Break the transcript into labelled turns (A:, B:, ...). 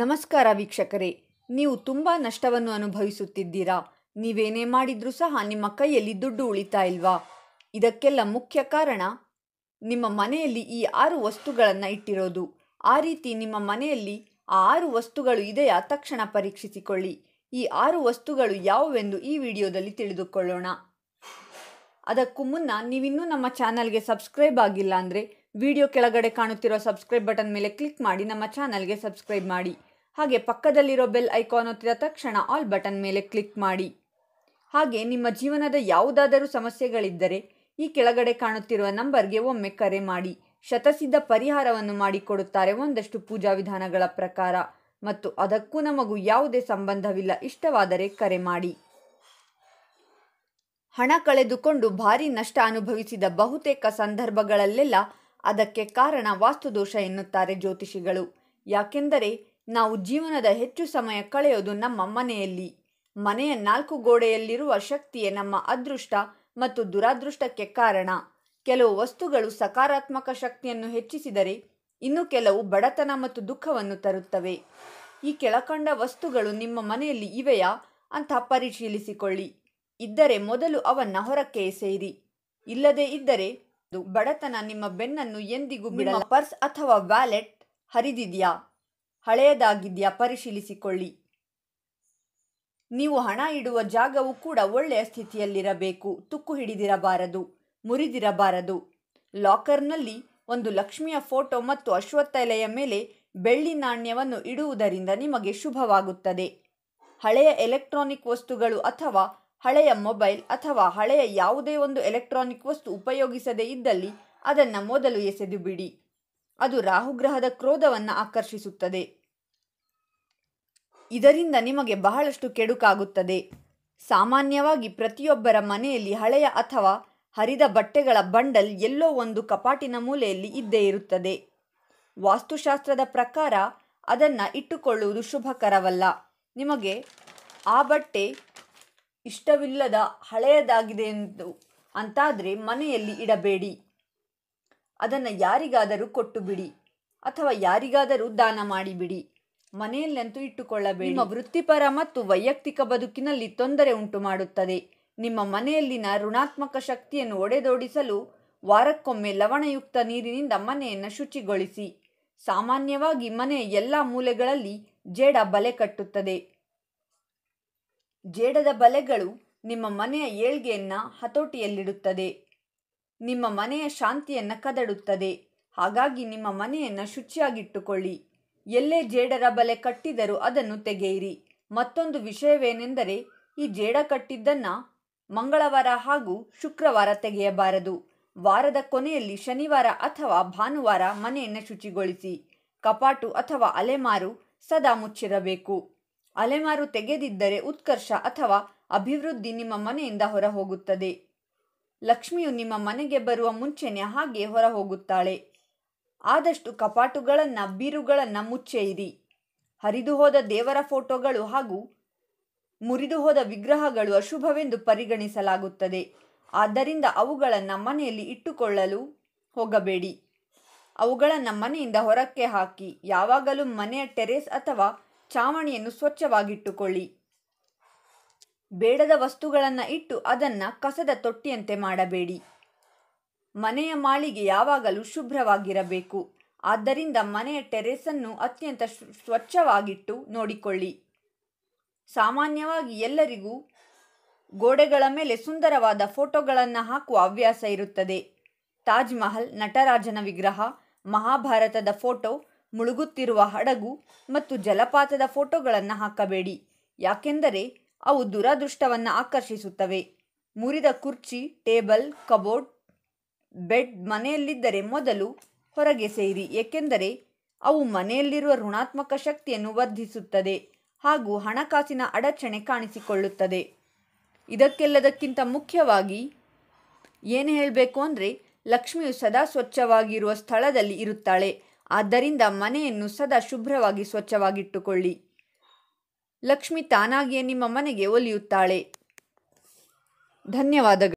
A: ನಮಸ್ಕಾರ ವೀಕ್ಷಕರೇ ನೀವು ತುಂಬ ನಷ್ಟವನ್ನು ಅನುಭವಿಸುತ್ತಿದ್ದೀರಾ ನೀವೇನೇ ಮಾಡಿದ್ರೂ ಸಹ ನಿಮ್ಮ ಕೈಯಲ್ಲಿ ದುಡ್ಡು ಉಳಿತಾ ಇಲ್ವಾ ಇದಕ್ಕೆಲ್ಲ ಮುಖ್ಯ ಕಾರಣ ನಿಮ್ಮ ಮನೆಯಲ್ಲಿ ಈ ಆರು ವಸ್ತುಗಳನ್ನು ಇಟ್ಟಿರೋದು ಆ ರೀತಿ ನಿಮ್ಮ ಮನೆಯಲ್ಲಿ ಆ ಆರು ವಸ್ತುಗಳು ಇದೆಯಾ ತಕ್ಷಣ ಪರೀಕ್ಷಿಸಿಕೊಳ್ಳಿ ಈ ಆರು ವಸ್ತುಗಳು ಯಾವುವೆಂದು ಈ ವಿಡಿಯೋದಲ್ಲಿ ತಿಳಿದುಕೊಳ್ಳೋಣ ಅದಕ್ಕೂ ಮುನ್ನ ನೀವಿನ್ನೂ ನಮ್ಮ ಚಾನಲ್ಗೆ ಸಬ್ಸ್ಕ್ರೈಬ್ ಆಗಿಲ್ಲ ಅಂದರೆ ವಿಡಿಯೋ ಕೆಳಗಡೆ ಕಾಣುತ್ತಿರುವ ಸಬ್ಸ್ಕ್ರೈಬ್ ಬಟನ್ ಮೇಲೆ ಕ್ಲಿಕ್ ಮಾಡಿ ನಮ್ಮ ಚಾನಲ್ಗೆ ಸಬ್ಸ್ಕ್ರೈಬ್ ಮಾಡಿ ಹಾಗೆ ಪಕ್ಕದಲ್ಲಿರೋ ಬೆಲ್ ಐಕಾನ್ ಹೊತ್ತಿದ ತಕ್ಷಣ ಆಲ್ ಬಟನ್ ಮೇಲೆ ಕ್ಲಿಕ್ ಮಾಡಿ ಹಾಗೆ ನಿಮ್ಮ ಜೀವನದ ಯಾವುದಾದರೂ ಸಮಸ್ಯೆಗಳಿದ್ದರೆ ಈ ಕೆಳಗಡೆ ಕಾಣುತ್ತಿರುವ ನಂಬರ್ಗೆ ಒಮ್ಮೆ ಕರೆ ಮಾಡಿ ಶತಸಿದ್ಧ ಪರಿಹಾರವನ್ನು ಮಾಡಿಕೊಡುತ್ತಾರೆ ಒಂದಷ್ಟು ಪೂಜಾ ವಿಧಾನಗಳ ಪ್ರಕಾರ ಮತ್ತು ಅದಕ್ಕೂ ನಮಗೂ ಯಾವುದೇ ಸಂಬಂಧವಿಲ್ಲ ಇಷ್ಟವಾದರೆ ಕರೆ ಮಾಡಿ ಹಣ ಕಳೆದುಕೊಂಡು ಭಾರಿ ನಷ್ಟ ಅನುಭವಿಸಿದ ಬಹುತೇಕ ಸಂದರ್ಭಗಳಲ್ಲೆಲ್ಲ ಅದಕ್ಕೆ ಕಾರಣ ವಾಸ್ತುದೋಷ ಎನ್ನುತ್ತಾರೆ ಜ್ಯೋತಿಷಿಗಳು ಯಾಕೆಂದರೆ ನಾವು ಜೀವನದ ಹೆಚ್ಚು ಸಮಯ ಕಳೆಯೋದು ನಮ್ಮ ಮನೆಯಲ್ಲಿ ಮನೆಯ ನಾಲ್ಕು ಗೋಡೆಯಲ್ಲಿರುವ ಶಕ್ತಿಯೇ ನಮ್ಮ ಅದೃಷ್ಟ ಮತ್ತು ದುರಾದೃಷ್ಟಕ್ಕೆ ಕಾರಣ ಕೆಲವು ವಸ್ತುಗಳು ಸಕಾರಾತ್ಮಕ ಶಕ್ತಿಯನ್ನು ಹೆಚ್ಚಿಸಿದರೆ ಇನ್ನು ಕೆಲವು ಬಡತನ ಮತ್ತು ದುಃಖವನ್ನು ತರುತ್ತವೆ ಈ ಕೆಳಕಂಡ ವಸ್ತುಗಳು ನಿಮ್ಮ ಮನೆಯಲ್ಲಿ ಇವೆಯಾ ಅಂತ ಪರಿಶೀಲಿಸಿಕೊಳ್ಳಿ ಇದ್ದರೆ ಮೊದಲು ಅವನ್ನ ಹೊರಕ್ಕೆ ಸೇರಿ ಇಲ್ಲದೇ ಇದ್ದರೆ ಬಡತನ ನಿಮ್ಮ ಬೆನ್ನನ್ನು ಎಂದಿಗೂ ಬಿಡಲ್ಲ ಪರ್ಸ್ ಅಥವಾ ವ್ಯಾಲೆಟ್ ಹರಿದಿದೆಯಾ ಹಳೆಯದಾಗಿದೆಯಾ ಪರಿಶೀಲಿಸಿಕೊಳ್ಳಿ ನೀವು ಹಣ ಇಡುವ ಜಾಗವು ಕೂಡ ಒಳ್ಳೆಯ ಸ್ಥಿತಿಯಲ್ಲಿರಬೇಕು ತುಕ್ಕು ಹಿಡಿದಿರಬಾರದು ಮುರಿದಿರಬಾರದು ಲಾಕರ್ನಲ್ಲಿ ಒಂದು ಲಕ್ಷ್ಮಿಯ ಫೋಟೋ ಮತ್ತು ಅಶ್ವತ್ಥೆಲೆಯ ಮೇಲೆ ಬೆಳ್ಳಿ ನಾಣ್ಯವನ್ನು ಇಡುವುದರಿಂದ ನಿಮಗೆ ಶುಭವಾಗುತ್ತದೆ ಹಳೆಯ ಎಲೆಕ್ಟ್ರಾನಿಕ್ ವಸ್ತುಗಳು ಅಥವಾ ಹಳೆಯ ಮೊಬೈಲ್ ಅಥವಾ ಹಳೆಯ ಯಾವುದೇ ಒಂದು ಎಲೆಕ್ಟ್ರಾನಿಕ್ ವಸ್ತು ಉಪಯೋಗಿಸದೇ ಇದ್ದಲ್ಲಿ ಅದನ್ನು ಮೊದಲು ಎಸೆದು ಬಿಡಿ ಅದು ರಾಹುಗ್ರಹದ ಕ್ರೋಧವನ್ನು ಆಕರ್ಷಿಸುತ್ತದೆ ಇದರಿಂದ ನಿಮಗೆ ಬಹಳಷ್ಟು ಕೆಡುಕಾಗುತ್ತದೆ ಸಾಮಾನ್ಯವಾಗಿ ಪ್ರತಿಯೊಬ್ಬರ ಮನೆಯಲ್ಲಿ ಹಳೆಯ ಅಥವಾ ಹರಿದ ಬಟ್ಟೆಗಳ ಬಂಡಲ್ ಎಲ್ಲೋ ಒಂದು ಕಪಾಟಿನ ಮೂಲೆಯಲ್ಲಿ ಇದ್ದೇ ಇರುತ್ತದೆ ವಾಸ್ತುಶಾಸ್ತ್ರದ ಪ್ರಕಾರ ಅದನ್ನು ಇಟ್ಟುಕೊಳ್ಳುವುದು ಶುಭಕರವಲ್ಲ ನಿಮಗೆ ಆ ಬಟ್ಟೆ ಇಷ್ಟವಿಲ್ಲದ ಹಳೆಯದಾಗಿದೆ ಎಂದು ಅಂತಾದರೆ ಮನೆಯಲ್ಲಿ ಇಡಬೇಡಿ ಅದನ್ನು ಯಾರಿಗಾದರೂ ಕೊಟ್ಟು ಬಿಡಿ ಅಥವಾ ಯಾರಿಗಾದರೂ ದಾನ ಮಾಡಿಬಿಡಿ ಮನೆಯಲ್ಲಂತೂ ಇಟ್ಟುಕೊಳ್ಳಬೇಡಿ ನಿಮ್ಮ ವೃತ್ತಿಪರ ಮತ್ತು ವೈಯಕ್ತಿಕ ಬದುಕಿನಲ್ಲಿ ತೊಂದರೆ ಉಂಟು ಮಾಡುತ್ತದೆ ನಿಮ್ಮ ಮನೆಯಲ್ಲಿನ ಋಣಾತ್ಮಕ ಶಕ್ತಿಯನ್ನು ಒಡೆದೋಡಿಸಲು ವಾರಕ್ಕೊಮ್ಮೆ ಲವಣಯುಕ್ತ ನೀರಿನಿಂದ ಮನೆಯನ್ನು ಶುಚಿಗೊಳಿಸಿ ಸಾಮಾನ್ಯವಾಗಿ ಮನೆಯ ಎಲ್ಲ ಮೂಲೆಗಳಲ್ಲಿ ಜೇಡ ಬಲೆ ಕಟ್ಟುತ್ತದೆ ಜೇಡದ ಬಲೆಗಳು ನಿಮ್ಮ ಮನೆಯ ಏಳ್ಗೆಯನ್ನು ಹತೋಟಿಯಲ್ಲಿಡುತ್ತದೆ ನಿಮ್ಮ ಮನೆಯ ಶಾಂತಿಯನ್ನು ಕದಡುತ್ತದೆ ಹಾಗಾಗಿ ನಿಮ್ಮ ಮನೆಯನ್ನು ಶುಚಿಯಾಗಿಟ್ಟುಕೊಳ್ಳಿ ಎಲ್ಲೇ ಜೇಡರ ಬಲೆ ಕಟ್ಟಿದರೂ ಅದನ್ನು ತೆಗೆಯಿರಿ ಮತ್ತೊಂದು ವಿಷಯವೇನೆಂದರೆ ಈ ಜೇಡ ಕಟ್ಟಿದ್ದನ್ನು ಮಂಗಳವಾರ ಹಾಗೂ ಶುಕ್ರವಾರ ತೆಗೆಯಬಾರದು ವಾರದ ಕೊನೆಯಲ್ಲಿ ಶನಿವಾರ ಅಥವಾ ಭಾನುವಾರ ಮನೆಯನ್ನು ಶುಚಿಗೊಳಿಸಿ ಕಪಾಟು ಅಥವಾ ಅಲೆಮಾರು ಸದಾ ಮುಚ್ಚಿರಬೇಕು ಅಲೆಮಾರು ತೆಗೆದಿದ್ದರೆ ಉತ್ಕರ್ಷ ಅಥವಾ ಅಭಿವೃದ್ಧಿ ನಿಮ್ಮ ಮನೆಯಿಂದ ಹೊರ ಹೋಗುತ್ತದೆ ಲಕ್ಷ್ಮಿಯು ನಿಮ್ಮ ಮನೆಗೆ ಬರುವ ಮುಂಚೆನೆ ಹಾಗೆ ಹೊರ ಹೋಗುತ್ತಾಳೆ ಆದಷ್ಟು ಕಪಾಟುಗಳನ್ನ ಬೀರುಗಳನ್ನು ಮುಚ್ಚೆಯಿರಿ ಹರಿದು ಹೋದ ದೇವರ ಫೋಟೋಗಳು ಹಾಗೂ ಮುರಿದು ಹೋದ ವಿಗ್ರಹಗಳು ಅಶುಭವೆಂದು ಪರಿಗಣಿಸಲಾಗುತ್ತದೆ ಆದ್ದರಿಂದ ಅವುಗಳನ್ನು ಮನೆಯಲ್ಲಿ ಇಟ್ಟುಕೊಳ್ಳಲು ಹೋಗಬೇಡಿ ಅವುಗಳನ್ನು ಮನೆಯಿಂದ ಹೊರಕ್ಕೆ ಹಾಕಿ ಯಾವಾಗಲೂ ಮನೆಯ ಟೆರೇಸ್ ಅಥವಾ ಚಾವಣಿಯನ್ನು ಸ್ವಚ್ಛವಾಗಿಟ್ಟುಕೊಳ್ಳಿ ಬೇಡದ ವಸ್ತುಗಳನ್ನು ಇಟ್ಟು ಅದನ್ನು ಕಸದ ತೊಟ್ಟಿಯಂತೆ ಮಾಡಬೇಡಿ ಮನೆಯ ಮಾಳಿಗೆ ಯಾವಾಗಲೂ ಶುಭ್ರವಾಗಿರಬೇಕು ಆದ್ದರಿಂದ ಮನೆಯ ಟೆರೆಸನ್ನು ಅತ್ಯಂತ ಸ್ವಚ್ಛವಾಗಿಟ್ಟು ನೋಡಿಕೊಳ್ಳಿ ಸಾಮಾನ್ಯವಾಗಿ ಎಲ್ಲರಿಗೂ ಗೋಡೆಗಳ ಮೇಲೆ ಸುಂದರವಾದ ಫೋಟೋಗಳನ್ನು ಹಾಕುವ ಹವ್ಯಾಸ ಇರುತ್ತದೆ ತಾಜ್ ಮಹಲ್ ನಟರಾಜನ ವಿಗ್ರಹ ಮಹಾಭಾರತದ ಫೋಟೋ ಮುಳುಗುತ್ತಿರುವ ಹಡಗು ಮತ್ತು ಜಲಪಾತದ ಫೋಟೋಗಳನ್ನು ಹಾಕಬೇಡಿ ಯಾಕೆಂದರೆ ಅವು ದುರದೃಷ್ಟವನ್ನು ಆಕರ್ಷಿಸುತ್ತವೆ ಮುರಿದ ಕುರ್ಚಿ ಟೇಬಲ್ ಕಬೋರ್ಡ್ ಬೆಡ್ ಮನೆಯಲ್ಲಿದ್ದರೆ ಮೊದಲು ಹೊರಗೆ ಸೇರಿ ಏಕೆಂದರೆ ಅವು ಮನೆಯಲ್ಲಿರುವ ಋಣಾತ್ಮಕ ಶಕ್ತಿಯನ್ನು ವರ್ಧಿಸುತ್ತದೆ ಹಾಗೂ ಹಣಕಾಸಿನ ಅಡಚಣೆ ಕಾಣಿಸಿಕೊಳ್ಳುತ್ತದೆ ಇದಕ್ಕೆಲ್ಲದಕ್ಕಿಂತ ಮುಖ್ಯವಾಗಿ ಏನು ಹೇಳಬೇಕು ಅಂದರೆ ಲಕ್ಷ್ಮಿಯು ಸದಾ ಸ್ವಚ್ಛವಾಗಿರುವ ಸ್ಥಳದಲ್ಲಿ ಇರುತ್ತಾಳೆ ಆದ್ದರಿಂದ ಮನೆಯನ್ನು ಸದಾ ಶುಭ್ರವಾಗಿ ಸ್ವಚ್ಛವಾಗಿಟ್ಟುಕೊಳ್ಳಿ ಲಕ್ಷ್ಮಿ ತಾನಾಗಿಯೇ ನಿಮ್ಮ ಮನೆಗೆ ಒಲಿಯುತ್ತಾಳೆ ಧನ್ಯವಾದಗಳು